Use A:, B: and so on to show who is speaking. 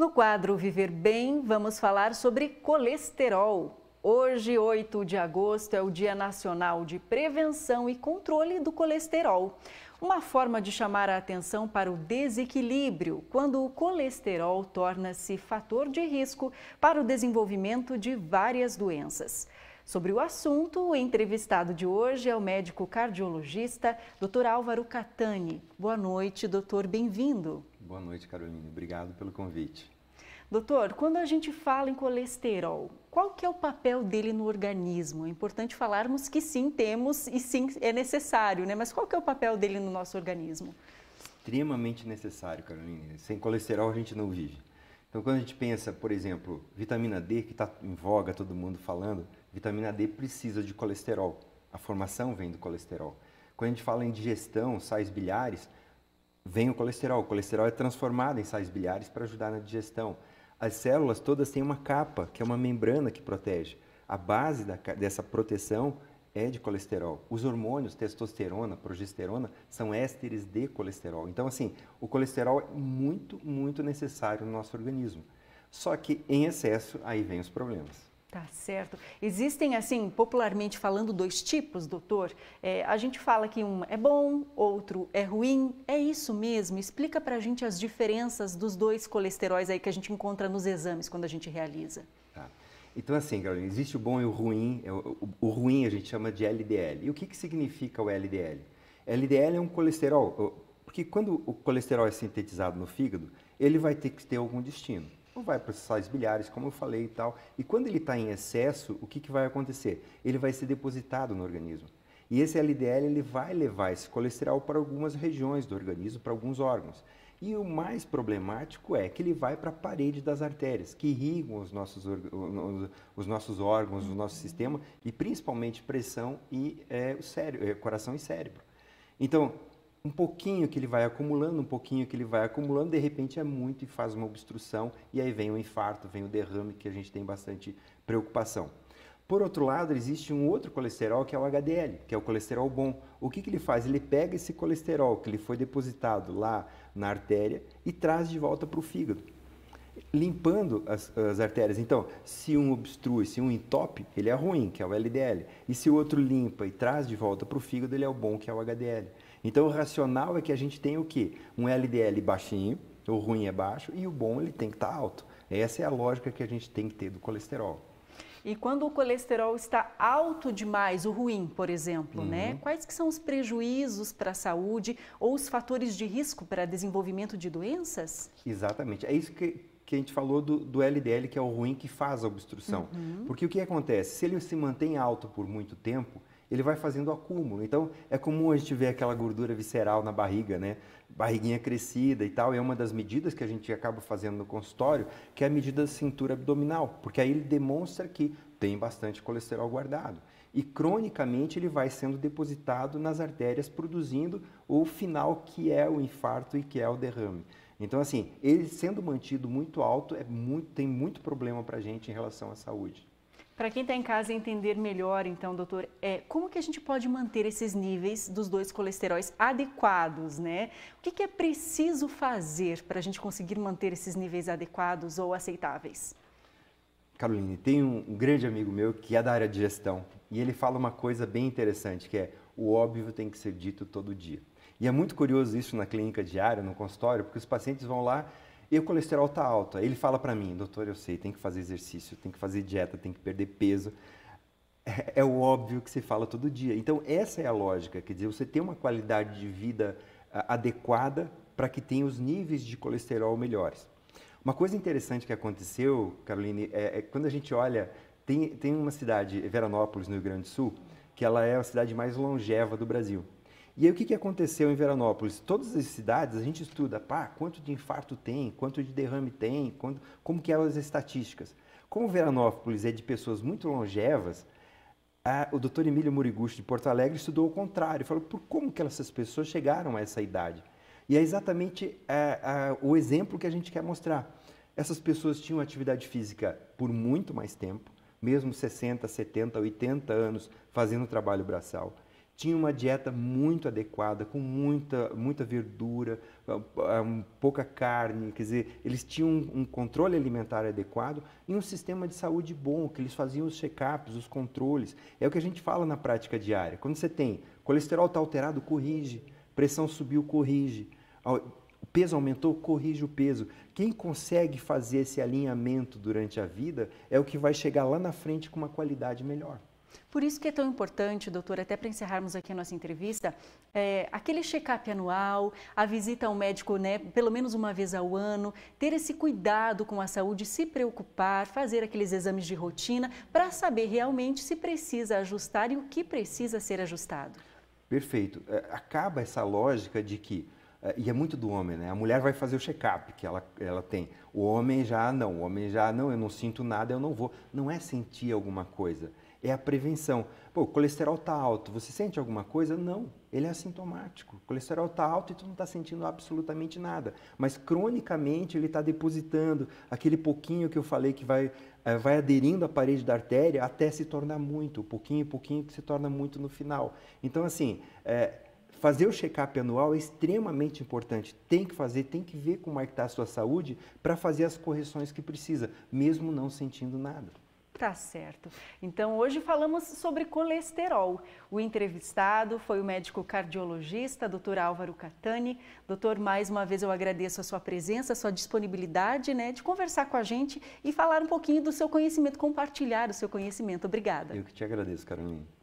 A: No quadro Viver Bem, vamos falar sobre colesterol. Hoje, 8 de agosto, é o Dia Nacional de Prevenção e Controle do Colesterol. Uma forma de chamar a atenção para o desequilíbrio, quando o colesterol torna-se fator de risco para o desenvolvimento de várias doenças. Sobre o assunto, o entrevistado de hoje é o médico cardiologista Dr. Álvaro Catani. Boa noite, doutor, bem-vindo.
B: Boa noite, Carolina. Obrigado pelo convite.
A: Doutor, quando a gente fala em colesterol, qual que é o papel dele no organismo? É importante falarmos que sim, temos e sim, é necessário, né? Mas qual que é o papel dele no nosso organismo?
B: Extremamente necessário, Carolina. Sem colesterol a gente não vive. Então, quando a gente pensa, por exemplo, vitamina D, que está em voga, todo mundo falando, vitamina D precisa de colesterol. A formação vem do colesterol. Quando a gente fala em digestão, sais biliares, vem o colesterol. O colesterol é transformado em sais biliares para ajudar na digestão. As células todas têm uma capa, que é uma membrana que protege. A base da, dessa proteção é de colesterol. Os hormônios, testosterona, progesterona, são ésteres de colesterol. Então, assim, o colesterol é muito, muito necessário no nosso organismo. Só que em excesso, aí vem os problemas.
A: Tá certo. Existem, assim, popularmente falando, dois tipos, doutor. É, a gente fala que um é bom, outro é ruim. É isso mesmo? Explica para a gente as diferenças dos dois colesteróis aí que a gente encontra nos exames quando a gente realiza.
B: Tá. Então, assim, Carolina, existe o bom e o ruim. É o, ruim a gente chama de LDL. E o que, que significa o LDL? LDL é um colesterol, porque quando o colesterol é sintetizado no fígado, ele vai ter que ter algum destino não vai para os sais bilhares como eu falei e tal. E quando ele está em excesso, o que, que vai acontecer? Ele vai ser depositado no organismo. E esse LDL ele vai levar esse colesterol para algumas regiões do organismo, para alguns órgãos. E o mais problemático é que ele vai para a parede das artérias, que irrigam os nossos, os nossos órgãos, o nosso sistema, e principalmente pressão e é, o cérebro, é, coração e cérebro. Então, um pouquinho que ele vai acumulando, um pouquinho que ele vai acumulando, de repente é muito e faz uma obstrução e aí vem o infarto, vem o derrame que a gente tem bastante preocupação. Por outro lado, existe um outro colesterol que é o HDL, que é o colesterol bom. O que, que ele faz? Ele pega esse colesterol que ele foi depositado lá na artéria e traz de volta para o fígado, limpando as, as, artérias. Então, se um obstrui, se um entope, ele é ruim, que é o LDL. E se o outro limpa e traz de volta para o fígado, ele é o bom, que é o HDL. Então, o racional é que a gente tem o quê? Um LDL baixinho, o ruim é baixo, e o bom ele tem que estar tá alto. Essa é a lógica que a gente tem que ter do colesterol.
A: E quando o colesterol está alto demais, o ruim, por exemplo, né? uhum. né? Quais que são os prejuízos para a saúde ou os fatores de risco para desenvolvimento de doenças?
B: Exatamente. É isso que, que a gente falou do, do LDL, que é o ruim que faz a obstrução. Uhum. Porque o que acontece? Se ele se mantém alto por muito tempo, ele vai fazendo acúmulo. Então, é comum a gente ver aquela gordura visceral na barriga, né? Barriguinha crescida e tal. é uma das medidas que a gente acaba fazendo no consultório, que é a medida da cintura abdominal, porque aí ele demonstra que tem bastante colesterol guardado. E cronicamente ele vai sendo depositado nas artérias, produzindo o final que é o infarto e que é o derrame. Então, assim, ele sendo mantido muito alto, é muito, tem muito problema para a gente em relação à saúde.
A: Para quem está em casa entender melhor, então, doutor, é, como que a gente pode manter esses níveis dos dois colesteróis adequados, né? O que, que é preciso fazer para a gente conseguir manter esses níveis adequados ou aceitáveis?
B: Caroline, tem um, um grande amigo meu que é da área de gestão e ele fala uma coisa bem interessante, que é o óbvio tem que ser dito todo dia. E é muito curioso isso na clínica diária, no consultório, porque os pacientes vão lá e o colesterol está alto. Aí ele fala para mim, doutor, eu sei, tem que fazer exercício, tem que fazer dieta, tem que perder peso. É, é, o óbvio que se fala todo dia. Então, essa é a lógica, quer dizer, você tem uma qualidade de vida adequada para que tenha os níveis de colesterol melhores. Uma coisa interessante que aconteceu, Caroline, é, é quando a gente olha, tem, tem uma cidade, Veranópolis, no Rio Grande do Sul, que ela é a cidade mais longeva do Brasil. E aí o que, que aconteceu em Veranópolis? Todas as cidades a gente estuda, pá, quanto de infarto tem, quanto de derrame tem, como que eram as estatísticas. Como Veranópolis é de pessoas muito longevas, a, o doutor Emílio Muriguchi de Porto Alegre estudou o contrário, falou por como que essas pessoas chegaram a essa idade. E é exatamente a, é, a, o exemplo que a gente quer mostrar. Essas pessoas tinham atividade física por muito mais tempo, mesmo 60, 70, 80 anos fazendo trabalho braçal tinha uma dieta muito adequada, com muita, muita verdura, ah, ah, pouca carne, quer dizer, eles tinham um controle alimentar adequado e um sistema de saúde bom, que eles faziam os check-ups, os controles. É o que a gente fala na prática diária. Quando você tem colesterol está alterado, corrige. Pressão subiu, corrige. O peso aumentou, corrige o peso. Quem consegue fazer esse alinhamento durante a vida é o que vai chegar lá na frente com uma qualidade melhor.
A: Por isso que é tão importante, doutor, até para encerrarmos aqui a nossa entrevista, é, aquele check-up anual, a visita ao médico né, pelo menos uma vez ao ano, ter esse cuidado com a saúde, se preocupar, fazer aqueles exames de rotina para saber realmente se precisa ajustar e o que precisa ser ajustado.
B: Perfeito. É, acaba essa lógica de que é, e é muito do homem, né? A mulher vai fazer o check-up que ela, ela tem. O homem já não. O homem já não, eu não sinto nada, eu não vou. Não é sentir alguma coisa é a prevenção. Pô, o colesterol está alto, você sente alguma coisa? Não, ele é assintomático. O colesterol está alto e tu não está sentindo absolutamente nada. Mas cronicamente ele está depositando aquele pouquinho que eu falei que vai, é, vai aderindo à parede da artéria até se tornar muito, pouquinho e pouquinho que se torna muito no final. Então, assim, é, fazer o check-up anual é extremamente importante. Tem que fazer, tem que ver como é que está a sua saúde para fazer as correções que precisa, mesmo não sentindo nada.
A: Tá certo. Então, hoje falamos sobre colesterol. O entrevistado foi o médico cardiologista, Dr. Álvaro Catani. Doutor, mais uma vez eu agradeço a sua presença, a sua disponibilidade né, de conversar com a gente e falar um pouquinho do seu conhecimento, compartilhar o seu conhecimento. Obrigada. Eu
B: que te agradeço, Carolina.